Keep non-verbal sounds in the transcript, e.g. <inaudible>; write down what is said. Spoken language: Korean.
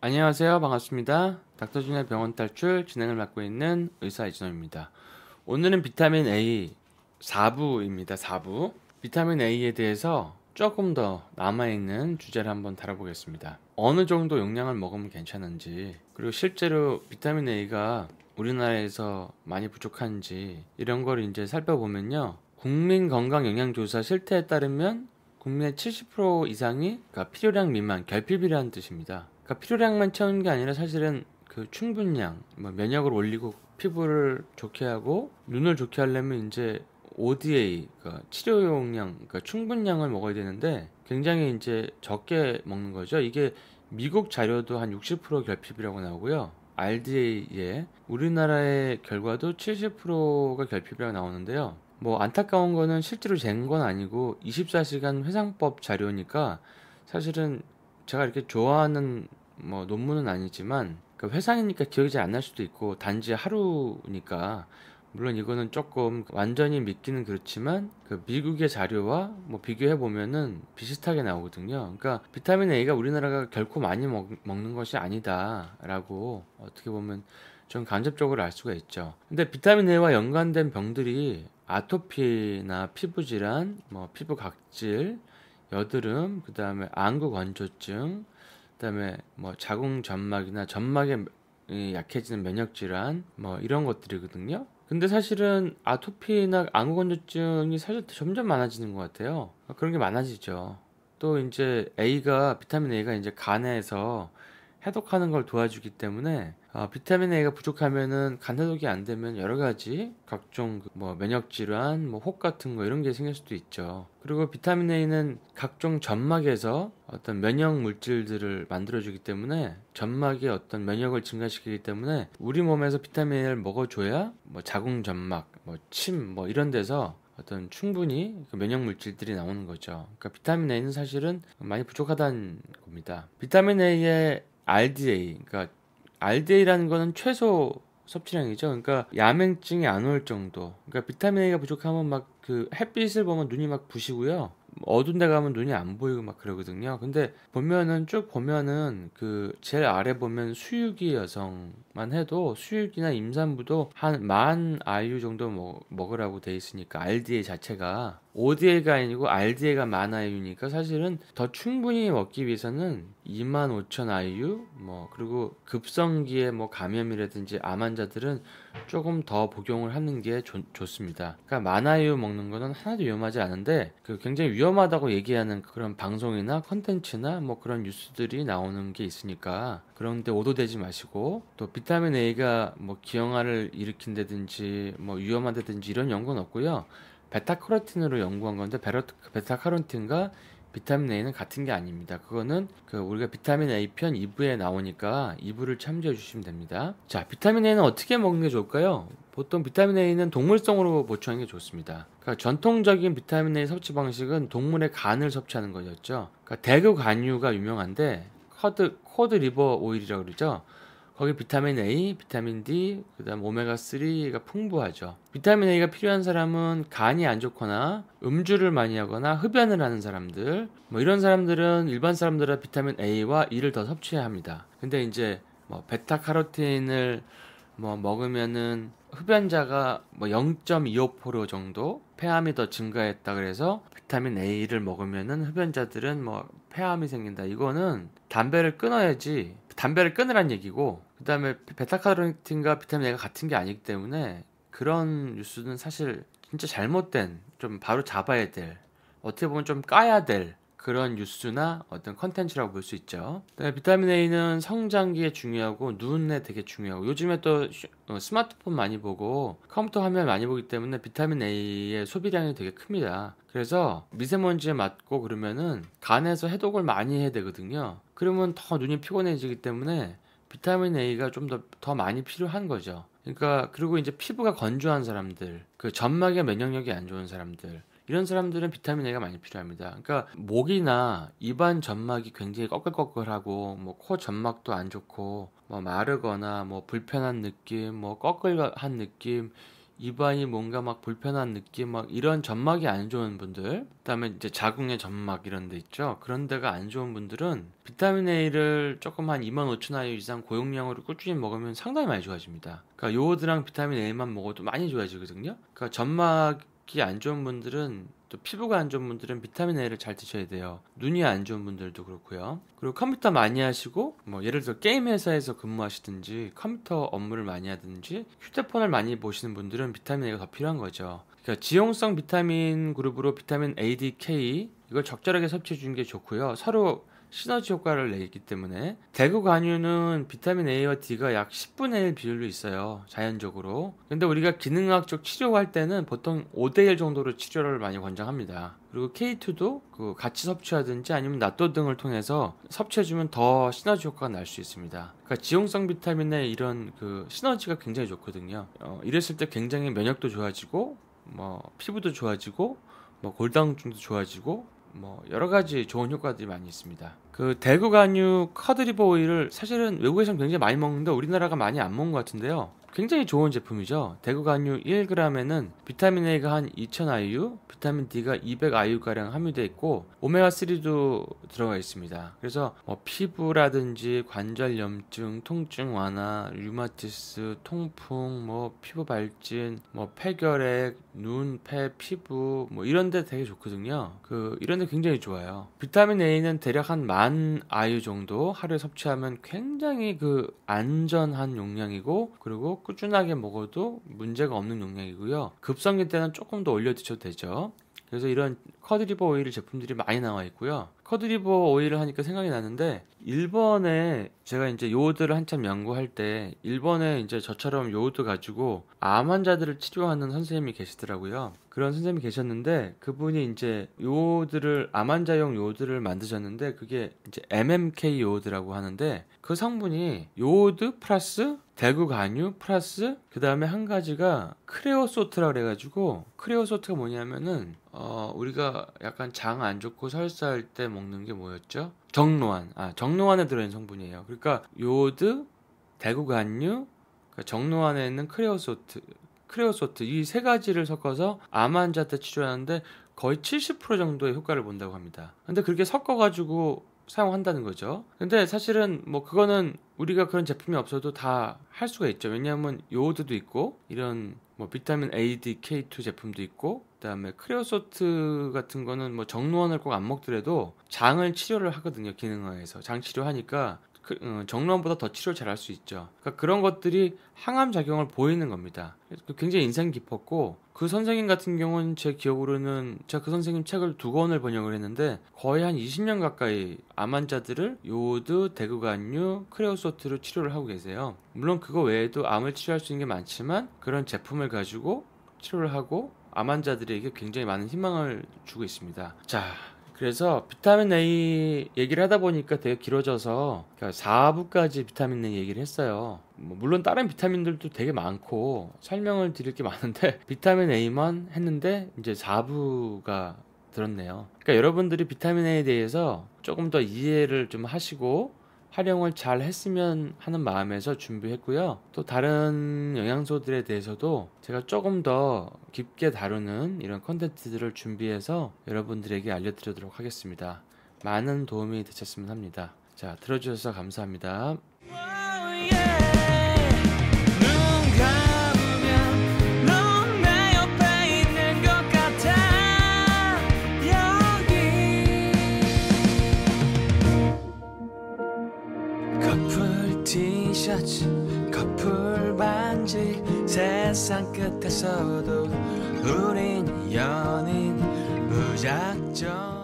안녕하세요. 반갑습니다. 닥터준의 병원 탈출 진행을 맡고 있는 의사 이진호입니다. 오늘은 비타민 A 4부입니다. 4부. 비타민 A에 대해서 조금 더 남아있는 주제를 한번 다뤄보겠습니다. 어느 정도 용량을 먹으면 괜찮은지, 그리고 실제로 비타민 A가 우리나라에서 많이 부족한지, 이런 걸 이제 살펴보면요. 국민 건강 영양조사 실태에 따르면 국민의 70% 이상이 그러니까 필요량 미만, 결핍이라는 뜻입니다. 그러니까 필요량만 채우는 게 아니라 사실은 그 충분량, 뭐 면역을 올리고 피부를 좋게 하고 눈을 좋게 하려면 이제 ODA, 그러니까 치료용량, 그러니까 충분량을 먹어야 되는데 굉장히 이제 적게 먹는 거죠. 이게 미국 자료도 한 60% 결핍이라고 나오고요. RDA에 우리나라의 결과도 70%가 결핍이라고 나오는데요. 뭐 안타까운 거는 실제로 잰 건 아니고 24시간 회상법 자료니까 사실은 제가 이렇게 좋아하는 뭐 논문은 아니지만 그 회상이니까 기억이 잘 안 날 수도 있고 단지 하루니까 물론 이거는 조금 완전히 믿기는 그렇지만 그 미국의 자료와 뭐 비교해 보면은 비슷하게 나오거든요. 그러니까 비타민 A가 우리나라가 결코 많이 먹, 먹는 것이 아니다라고 어떻게 보면 좀 간접적으로 알 수가 있죠. 근데 비타민 A와 연관된 병들이 아토피나 피부 질환, 뭐 피부 각질, 여드름, 그 다음에 안구 건조증, 그 다음에 뭐 자궁 점막이나 점막에 약해지는 면역 질환, 뭐 이런 것들이거든요. 근데 사실은 아토피나 안구 건조증이 사실 점점 많아지는 것 같아요. 그런 게 많아지죠. 또 이제 A가 비타민 A가 이제 간에서 해독하는 걸 도와주기 때문에 아, 비타민 A가 부족하면은 간 해독이 안 되면 여러 가지 각종 그 뭐 면역 질환, 뭐 혹 같은 거 이런 게 생길 수도 있죠. 그리고 비타민 A는 각종 점막에서 어떤 면역 물질들을 만들어주기 때문에 점막의 어떤 면역을 증가시키기 때문에 우리 몸에서 비타민 A를 먹어줘야 뭐 자궁 점막, 뭐 침, 뭐 이런 데서 어떤 충분히 그 면역 물질들이 나오는 거죠. 그러니까 비타민 A는 사실은 많이 부족하다는 겁니다. 비타민 A의 RDA, 그러니까 알데히드라는 거는 최소 섭취량이죠. 그러니까 야맹증이 안 올 정도. 그러니까 비타민 A가 부족하면 막 그 햇빛을 보면 눈이 막 부시고요. 어두운 데 가면 눈이 안 보이고 막 그러거든요. 근데 보면은 쭉 보면은 그 제일 아래 보면 수유기 여성만 해도 수유기나 임산부도 한만 아이유 정도 먹, 먹으라고 돼 있으니까 알디에 자체가 ODL가 아니고 RDL가 만 IU니까 사실은 더 충분히 먹기 위해서는 25,000 IU 뭐 그리고 급성기에 뭐 감염이라든지 암 환자들은 조금 더 복용을 하는 게 조, 좋습니다. 그러니까 만 IU 먹는 거는 하나도 위험하지 않은데 그 굉장히 위험하다고 얘기하는 그런 방송이나 컨텐츠나 뭐 그런 뉴스들이 나오는 게 있으니까 그런데 오도되지 마시고 또 비타민 A가 뭐 기형아를 일으킨다든지 뭐 위험하다든지 이런 연구는 없고요. 베타카로틴으로 연구한 건데 베타카로틴과 비타민 A는 같은 게 아닙니다. 그거는 그 우리가 비타민 A 편 2부에 나오니까 2부를 참조해 주시면 됩니다. 자, 비타민 A는 어떻게 먹는 게 좋을까요? 보통 비타민 A는 동물성으로 보충하는 게 좋습니다. 그러니까 전통적인 비타민 A 섭취 방식은 동물의 간을 섭취하는 거였죠. 그러니까 대구 간유가 유명한데 커드 코드 리버 오일이라고 그러죠. 거기 비타민 A, 비타민 D, 그다음 오메가 3가 풍부하죠. 비타민 A가 필요한 사람은 간이 안 좋거나 음주를 많이 하거나 흡연을 하는 사람들, 뭐 이런 사람들은 일반 사람들은 비타민 A와 E를 더 섭취해야 합니다. 근데 이제 뭐 베타 카로틴을 뭐 먹으면은 흡연자가 뭐 0.25% 정도 폐암이 더 증가했다 그래서 비타민 A를 먹으면은 흡연자들은 뭐 폐암이 생긴다. 이거는 담배를 끊어야지 담배를 끊으란 얘기고 그다음에 베타카로틴과 비타민 A가 같은 게 아니기 때문에 그런 뉴스는 사실 진짜 잘못된 좀 바로 잡아야 될 어떻게 보면 좀 까야 될 그런 뉴스나 어떤 컨텐츠라고 볼 수 있죠. 비타민 A는 성장기에 중요하고 눈에 되게 중요하고 요즘에 또 어, 스마트폰 많이 보고 컴퓨터 화면 많이 보기 때문에 비타민 A의 소비량이 되게 큽니다. 그래서 미세먼지에 맞고 그러면은 간에서 해독을 많이 해야 되거든요. 그러면 더 눈이 피곤해지기 때문에 비타민 A가 좀 더 더 많이 필요한 거죠. 그러니까 그리고 이제 피부가 건조한 사람들, 그 점막의 면역력이 안 좋은 사람들 이런 사람들은 비타민 A가 많이 필요합니다. 그러니까 목이나 입안 점막이 굉장히 꺼끌꺼끌하고 뭐 코 점막도 안 좋고 뭐 마르거나 뭐 불편한 느낌, 뭐 꺼끌한 느낌 입안이 뭔가 막 불편한 느낌 막 이런 점막이 안 좋은 분들 그다음에 이제 자궁의 점막 이런 데 있죠 그런 데가 안 좋은 분들은 비타민 A를 조금 한 2만 5천 아이 이상 고용량으로 꾸준히 먹으면 상당히 많이 좋아집니다 그러니까 요오드랑 비타민 A만 먹어도 많이 좋아지거든요 그러니까 점막이 안 좋은 분들은 또 피부가 안 좋은 분들은 비타민 A를 잘 드셔야 돼요. 눈이 안 좋은 분들도 그렇고요. 그리고 컴퓨터 많이 하시고 뭐 예를 들어 게임 회사에서 근무하시든지 컴퓨터 업무를 많이 하든지 휴대폰을 많이 보시는 분들은 비타민 A가 더 필요한 거죠. 그러니까 지용성 비타민 그룹으로 비타민 A, D, K 이걸 적절하게 섭취해 주는 게 좋고요. 서로 시너지 효과를 내기 때문에 대구 간유는 비타민 A와 D가 약 10분의 1 비율로 있어요 자연적으로 근데 우리가 기능학적 치료할 때는 보통 5대1 정도로 치료를 많이 권장합니다 그리고 K2도 그 같이 섭취하든지 아니면 낫토 등을 통해서 섭취해주면 더 시너지 효과가 날 수 있습니다. 그러니까 지용성 비타민의 이런 그 시너지가 굉장히 좋거든요. 어, 이랬을 때 굉장히 면역도 좋아지고 뭐 피부도 좋아지고 뭐 골다공증도 좋아지고 뭐 여러 가지 좋은 효과들이 많이 있습니다. 그 대구 간유 커드리버 오일을 사실은 외국에서는 굉장히 많이 먹는데 우리나라가 많이 안 먹는 것 같은데요. 굉장히 좋은 제품이죠. 대구간유 1g에는 비타민 A가 한 2000IU, 비타민 D가 200IU가량 함유되어 있고 오메가3도 들어가 있습니다. 그래서 뭐 피부라든지 관절 염증, 통증 완화, 류마티스, 통풍, 뭐 피부 발진, 뭐 폐결핵, 눈, 폐, 피부 뭐 이런 데 되게 좋거든요. 그 이런 데 굉장히 좋아요. 비타민 A는 대략 한 만 IU 정도 하루에 섭취하면 굉장히 그 안전한 용량이고 그리고 꾸준하게 먹어도 문제가 없는 용량이고요. 급성기 때는 조금 더 올려 드셔도 되죠. 그래서 이런 커드리버 오일 제품들이 많이 나와 있고요. 커드리버 오일을 하니까 생각이 나는데 일본에 제가 이제 요오드를 한참 연구할 때 일본에 이제 저처럼 요오드 가지고 암 환자들을 치료하는 선생님이 계시더라고요. 그런 선생님이 계셨는데 그분이 이제 요오드를 암 환자용 요오드를 만드셨는데 그게 이제 MMK 요오드라고 하는데 그 성분이 요오드 플러스 대구 간유 플러스 그 다음에 한 가지가 크레오소트라 그래가지고 크레오소트가 뭐냐면은 어 우리가 약간 장 안 좋고 설사할 때 먹는 게 뭐였죠? 정로안아정로안에 들어있는 성분이에요. 그러니까 요드 대구 간유 그러니까 정로안에 있는 크레오소트 크레오소트 이 세 가지를 섞어서 암 환자 때 치료하는데 거의 70% 정도의 효과를 본다고 합니다. 근데 그렇게 섞어가지고 사용한다는 거죠. 근데 사실은 뭐 그거는 우리가 그런 제품이 없어도 다 할 수가 있죠. 왜냐하면 요오드도 있고 이런 뭐 비타민 A, D, K2 제품도 있고 그다음에 크레오소트 같은 거는 뭐 정로원을 꼭 안 먹더라도 장을 치료를 하거든요 기능화해서 장 치료하니까 그, 어, 정론보다 더 치료를 잘 할 수 있죠. 그러니까 그런 것들이 항암 작용을 보이는 겁니다. 굉장히 인상 깊었고 그 선생님 같은 경우는 제 기억으로는 제가 그 선생님 책을 두 권을 번역을 했는데 거의 한 20년 가까이 암 환자들을 요드, 대구간류, 크레오소트로 치료를 하고 계세요. 물론 그거 외에도 암을 치료할 수 있는 게 많지만 그런 제품을 가지고 치료를 하고 암 환자들에게 굉장히 많은 희망을 주고 있습니다. 자, 그래서 비타민 A 얘기를 하다 보니까 되게 길어져서 4부까지 그러니까 비타민 A 얘기를 했어요. 뭐 물론 다른 비타민들도 되게 많고 설명을 드릴 게 많은데 <laughs> 비타민 A만 했는데 이제 4부가 들었네요. 그러니까 여러분들이 비타민 A에 대해서 조금 더 이해를 좀 하시고 활용을 잘 했으면 하는 마음에서 준비했고요. 또 다른 영양소들에 대해서도 제가 조금 더 깊게 다루는 이런 컨텐츠들을 준비해서 여러분들에게 알려드리도록 하겠습니다. 많은 도움이 되셨으면 합니다. 자, 들어주셔서 감사합니다. 티셔츠 커플 반지 세상 끝에서도 우린 연인 무작정